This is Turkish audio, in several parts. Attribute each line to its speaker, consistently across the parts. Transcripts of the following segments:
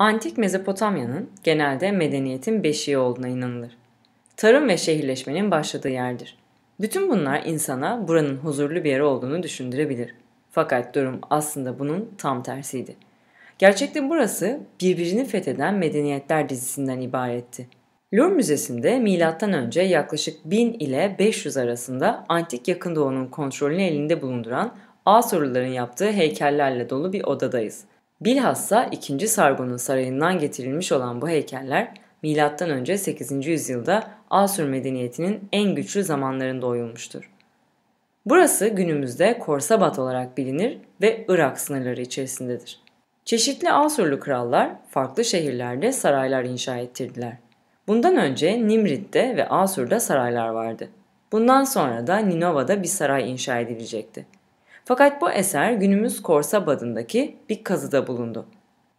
Speaker 1: Antik Mezopotamya'nın genelde medeniyetin beşiği olduğuna inanılır. Tarım ve şehirleşmenin başladığı yerdir. Bütün bunlar insana buranın huzurlu bir yer olduğunu düşündürebilir. Fakat durum aslında bunun tam tersiydi. Gerçekte burası birbirini fetheden medeniyetler dizisinden ibaretti. Louvre Müzesi'nde M.Ö. yaklaşık 1000 ile 500 arasında antik yakın doğunun kontrolünü elinde bulunduran Asurluların yaptığı heykellerle dolu bir odadayız. Bilhassa 2. Sargon'un sarayından getirilmiş olan bu heykeller M.Ö. 8. yüzyılda Asur medeniyetinin en güçlü zamanlarında oyulmuştur. Burası günümüzde Korsabat olarak bilinir ve Irak sınırları içerisindedir. Çeşitli Asurlu krallar farklı şehirlerde saraylar inşa ettirdiler. Bundan önce Nimrit'te ve Asur'da saraylar vardı. Bundan sonra da Ninova'da bir saray inşa edilecekti. Fakat bu eser günümüz Korsa badındaki bir kazıda bulundu.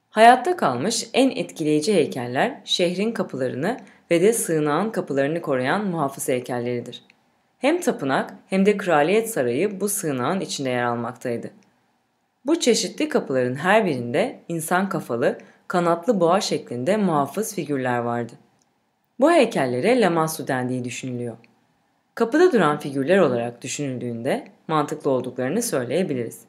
Speaker 1: Hayatta kalmış en etkileyici heykeller şehrin kapılarını ve de sığınağın kapılarını koruyan muhafız heykelleridir. Hem tapınak hem de kraliyet sarayı bu sığınağın içinde yer almaktaydı. Bu çeşitli kapıların her birinde insan kafalı, kanatlı boğa şeklinde muhafız figürler vardı. Bu heykellere Lamassu dendiği düşünülüyor. Kapıda duran figürler olarak düşünüldüğünde mantıklı olduklarını söyleyebiliriz.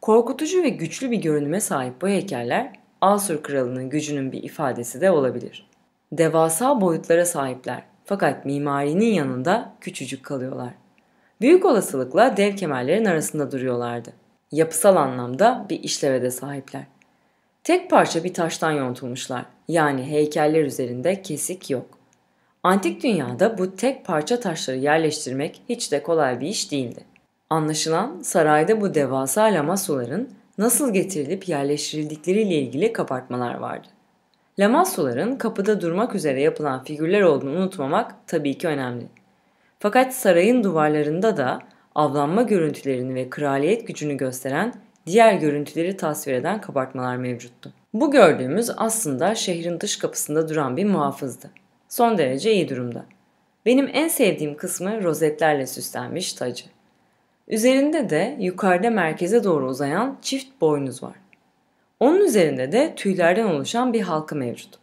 Speaker 1: Korkutucu ve güçlü bir görünüme sahip bu heykeller Asur kralının gücünün bir ifadesi de olabilir. Devasa boyutlara sahipler fakat mimarinin yanında küçücük kalıyorlar. Büyük olasılıkla dev kemerlerin arasında duruyorlardı. Yapısal anlamda bir işleve de sahipler. Tek parça bir taştan yontulmuşlar. Yani heykeller üzerinde kesik yok. Antik dünyada bu tek parça taşları yerleştirmek hiç de kolay bir iş değildi. Anlaşılan sarayda bu devasa lamassuların nasıl getirilip yerleştirildikleriyle ilgili kapartmalar vardı. Lamassuların kapıda durmak üzere yapılan figürler olduğunu unutmamak tabii ki önemli. Fakat sarayın duvarlarında da avlanma görüntülerini ve kraliyet gücünü gösteren diğer görüntüleri tasvir eden kapartmalar mevcuttu. Bu gördüğümüz aslında şehrin dış kapısında duran bir muhafızdı son derece iyi durumda. Benim en sevdiğim kısmı rozetlerle süslenmiş tacı. Üzerinde de yukarıda merkeze doğru uzayan çift boynuz var. Onun üzerinde de tüylerden oluşan bir halka mevcut.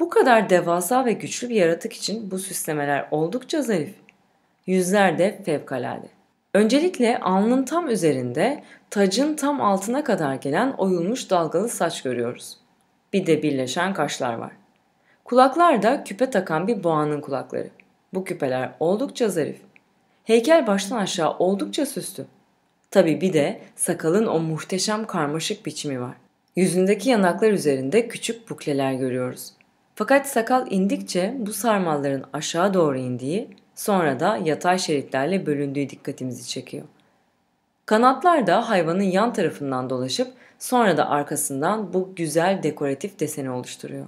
Speaker 1: Bu kadar devasa ve güçlü bir yaratık için bu süslemeler oldukça zarif. Yüzler de fevkalade. Öncelikle alnın tam üzerinde tacın tam altına kadar gelen oyulmuş dalgalı saç görüyoruz. Bir de birleşen kaşlar var. Kulaklar da küpe takan bir boğanın kulakları. Bu küpeler oldukça zarif. Heykel baştan aşağı oldukça süslü. Tabi bir de sakalın o muhteşem karmaşık biçimi var. Yüzündeki yanaklar üzerinde küçük bukleler görüyoruz. Fakat sakal indikçe bu sarmalların aşağı doğru indiği, sonra da yatay şeritlerle bölündüğü dikkatimizi çekiyor. Kanatlar da hayvanın yan tarafından dolaşıp sonra da arkasından bu güzel dekoratif deseni oluşturuyor.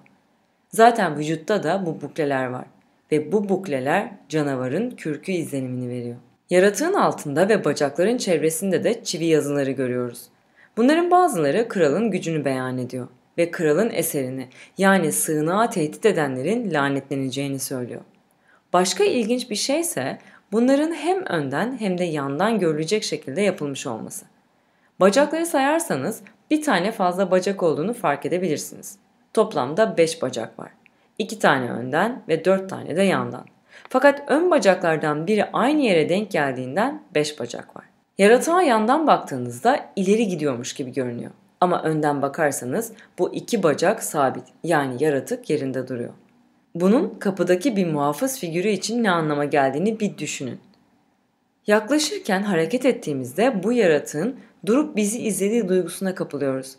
Speaker 1: Zaten vücutta da bu bukleler var ve bu bukleler canavarın kürkü izlenimini veriyor. Yaratığın altında ve bacakların çevresinde de çivi yazıları görüyoruz. Bunların bazıları kralın gücünü beyan ediyor ve kralın eserini yani sığınağa tehdit edenlerin lanetleneceğini söylüyor. Başka ilginç bir şey ise bunların hem önden hem de yandan görülecek şekilde yapılmış olması. Bacakları sayarsanız bir tane fazla bacak olduğunu fark edebilirsiniz. Toplamda 5 bacak var. 2 tane önden ve 4 tane de yandan. Fakat ön bacaklardan biri aynı yere denk geldiğinden 5 bacak var. Yaratığa yandan baktığınızda ileri gidiyormuş gibi görünüyor. Ama önden bakarsanız bu iki bacak sabit yani yaratık yerinde duruyor. Bunun kapıdaki bir muhafız figürü için ne anlama geldiğini bir düşünün. Yaklaşırken hareket ettiğimizde bu yaratığın durup bizi izlediği duygusuna kapılıyoruz.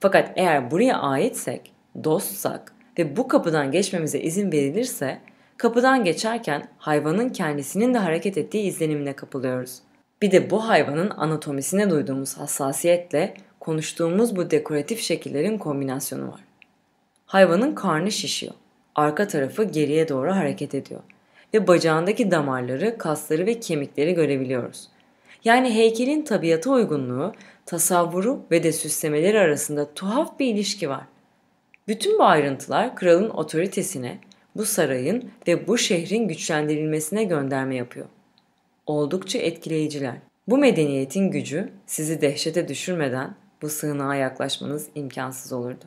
Speaker 1: Fakat eğer buraya aitsek dostsak ve bu kapıdan geçmemize izin verilirse kapıdan geçerken hayvanın kendisinin de hareket ettiği izlenimine kapılıyoruz. Bir de bu hayvanın anatomisine duyduğumuz hassasiyetle konuştuğumuz bu dekoratif şekillerin kombinasyonu var. Hayvanın karnı şişiyor. Arka tarafı geriye doğru hareket ediyor ve bacağındaki damarları, kasları ve kemikleri görebiliyoruz. Yani heykelin tabiata uygunluğu, tasavvuru ve de süslemeleri arasında tuhaf bir ilişki var. Bütün bu ayrıntılar kralın otoritesine, bu sarayın ve bu şehrin güçlendirilmesine gönderme yapıyor. Oldukça etkileyiciler. Bu medeniyetin gücü sizi dehşete düşürmeden bu sığınağa yaklaşmanız imkansız olurdu.